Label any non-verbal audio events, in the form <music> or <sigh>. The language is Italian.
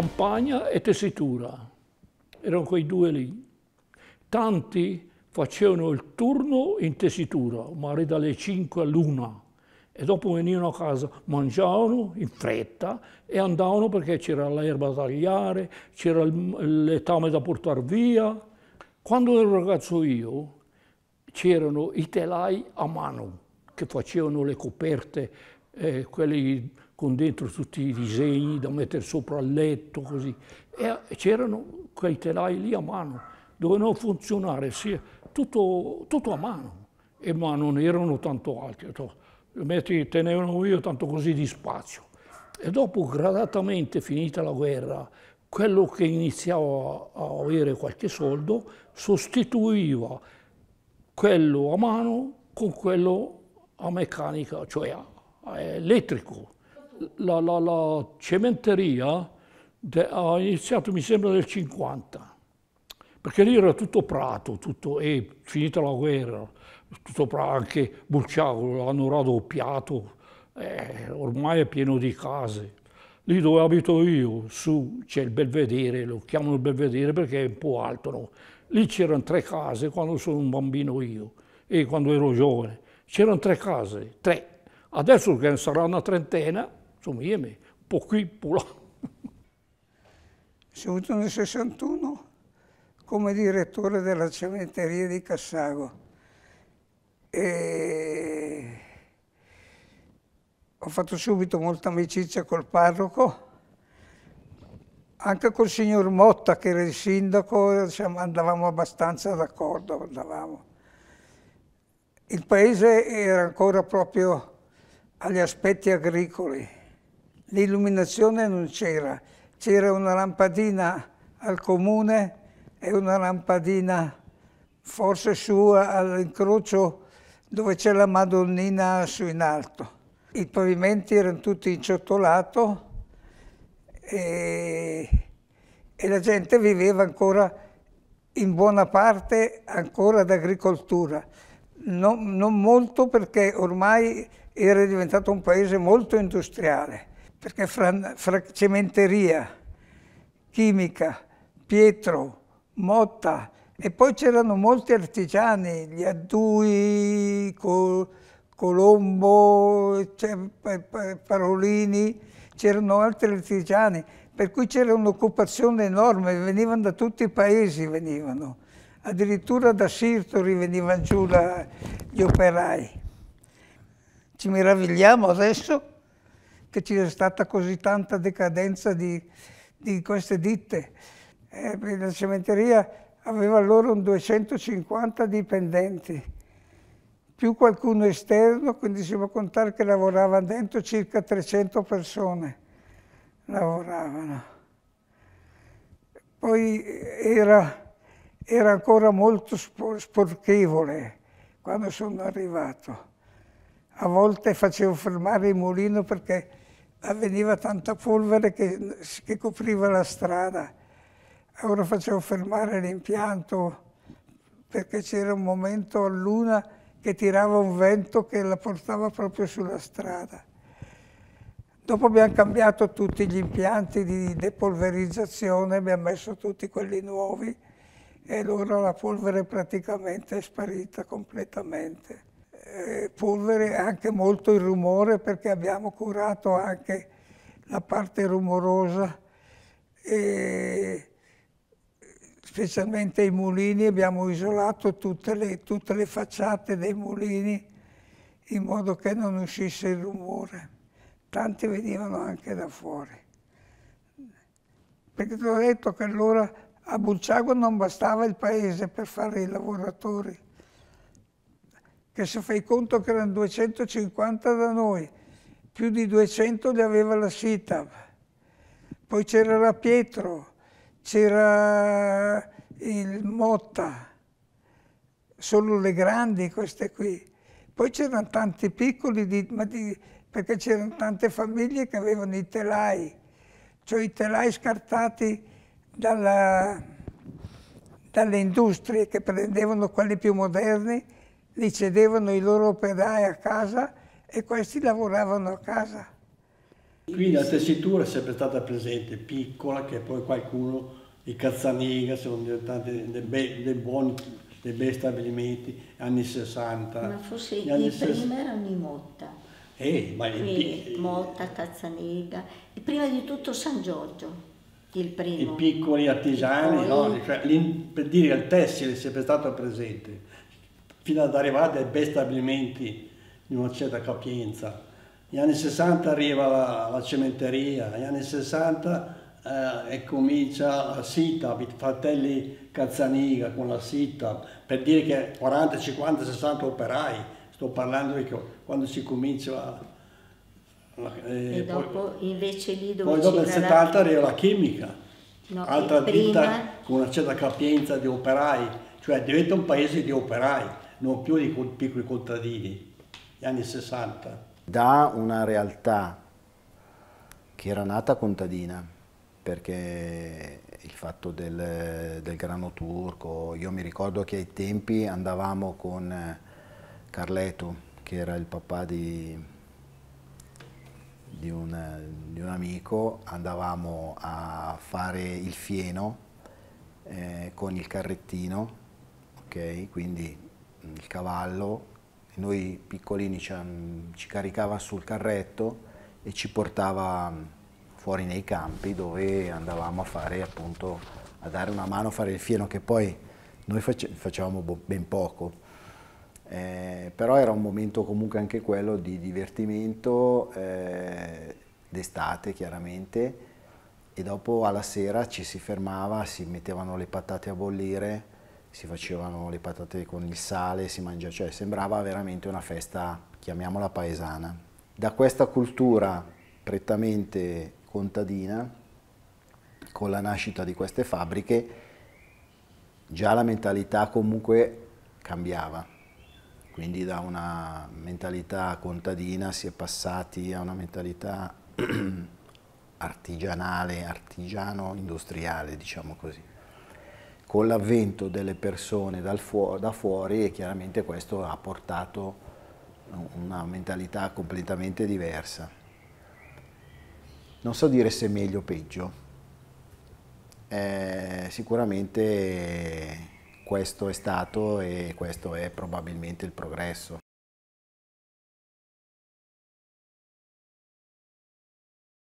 Campagna e Tessitura. Erano quei due lì. Tanti facevano il turno in tessitura, magari dalle 5 all'una, e dopo venivano a casa, mangiavano in fretta e andavano perché c'era l'erba da tagliare, c'era il letame da portare via. Quando ero ragazzo io, c'erano i telai a mano che facevano le coperte, eh, quelli con dentro tutti i disegni da mettere sopra il letto, così. E eh, c'erano quei telai lì a mano, dovevano funzionare sì, tutto, tutto, a mano, e, ma non erano tanto alti. Metti, tenevano io tanto così di spazio. E dopo, gradatamente, finita la guerra, quello che iniziava a avere qualche soldo sostituiva quello a mano con quello a meccanica, cioè a elettrico la, la, la cementeria de, ha iniziato, mi sembra, nel 50, perché lì era tutto prato, tutto, e finita la guerra, tutto prato, anche Burciago l'hanno raddoppiato, eh, ormai è pieno di case. Lì dove abito io, su c'è il belvedere, lo chiamano il belvedere perché è un po' alto, no? Lì c'erano tre case quando sono un bambino io e quando ero giovane. C'erano tre case, tre. Adesso che saranno una trentena, insomma io mi là. Sono venuto nel 61 come direttore della cementeria di Cassago e ho fatto subito molta amicizia col parroco, anche col signor Motta che era il sindaco, diciamo, andavamo abbastanza d'accordo, Il paese era ancora proprio agli aspetti agricoli l'illuminazione non c'era, c'era una lampadina al comune e una lampadina forse su all'incrocio dove c'è la Madonnina su in alto. I pavimenti erano tutti in ciottolato e, e la gente viveva ancora in buona parte ancora d'agricoltura. Non, non molto perché ormai era diventato un paese molto industriale perché fra, fra cementeria, chimica, Pietro, Motta e poi c'erano molti artigiani, gli Addui, Col, Colombo, cioè, Parolini, c'erano altri artigiani, per cui c'era un'occupazione enorme, venivano da tutti i paesi, venivano. addirittura da Sirtori venivano giù la, gli operai. Ci meravigliamo adesso che ci sia stata così tanta decadenza di, di queste ditte. Eh, la cementeria aveva allora un 250 dipendenti, più qualcuno esterno, quindi si può contare che lavoravano dentro circa 300 persone. Lavoravano. Poi era, era ancora molto sporchevole quando sono arrivato. A volte facevo fermare il mulino perché avveniva tanta polvere che, che copriva la strada. Allora facevo fermare l'impianto perché c'era un momento a luna che tirava un vento che la portava proprio sulla strada. Dopo abbiamo cambiato tutti gli impianti di depolverizzazione, abbiamo messo tutti quelli nuovi e allora la polvere praticamente è sparita completamente. Eh, polvere anche molto il rumore perché abbiamo curato anche la parte rumorosa e specialmente i mulini, abbiamo isolato tutte le, tutte le facciate dei mulini in modo che non uscisse il rumore. Tanti venivano anche da fuori. Perché ti ho detto che allora a Bunciago non bastava il paese per fare i lavoratori che se fai conto che erano 250 da noi, più di 200 li aveva la SITAB, poi c'era la Pietro, c'era il Motta, solo le grandi queste qui. Poi c'erano tanti piccoli, di, di, perché c'erano tante famiglie che avevano i telai, cioè i telai scartati dalla, dalle industrie che prendevano quelli più moderni li cedevano i loro operai a casa e questi lavoravano a casa. Quindi la tessitura è sempre stata presente, piccola, che poi qualcuno, i Cazzanega, sono diventati dei, bei, dei buoni, dei bei stabilimenti, anni 60. Ma forse i primi 60... erano i Motta. Eh, ma i, Motta, Cazzanega, e prima di tutto San Giorgio. I piccoli artigiani, poi... no? cioè, per dire il tessile è sempre stato presente fino ad arrivare ai bei stabilimenti di una certa capienza. Negli anni 60 arriva la, la cementeria, negli anni 60 eh, e comincia la Sita, i fratelli Cazzaniga con la Sita, per dire che 40, 50, 60 operai, sto parlando di quando si comincia a, la, eh, e dopo poi, invece lì dove Poi dopo il 70 la... arriva la chimica, no, altra ditta con una certa capienza di operai, cioè diventa un paese di operai non più di piccoli contadini, gli anni 60. Da una realtà che era nata contadina, perché il fatto del, del grano turco, io mi ricordo che ai tempi andavamo con eh, Carleto, che era il papà di, di un, di un, amico, andavamo a fare il fieno eh, con il carrettino, ok? quindi il cavallo, noi piccolini ci, ci caricava sul carretto e ci portava mm, fuori nei campi dove andavamo a fare appunto a dare una mano a fare il fieno che poi noi facevamo ben poco. Eh, però era un momento comunque anche quello di divertimento eh, d'estate chiaramente e dopo alla sera ci si fermava, si mettevano le patate a bollire si facevano le patate con il sale, si mangiava, cioè sembrava veramente una festa, chiamiamola paesana. Da questa cultura prettamente contadina, con la nascita di queste fabbriche, già la mentalità comunque cambiava. Quindi da una mentalità contadina si è passati a una mentalità <clears throat> artigianale, artigiano-industriale, diciamo così con l'avvento delle persone fuo da fuori chiaramente questo ha portato una mentalità completamente diversa. Non so dire se meglio o peggio, eh, sicuramente questo è stato e questo è probabilmente il progresso.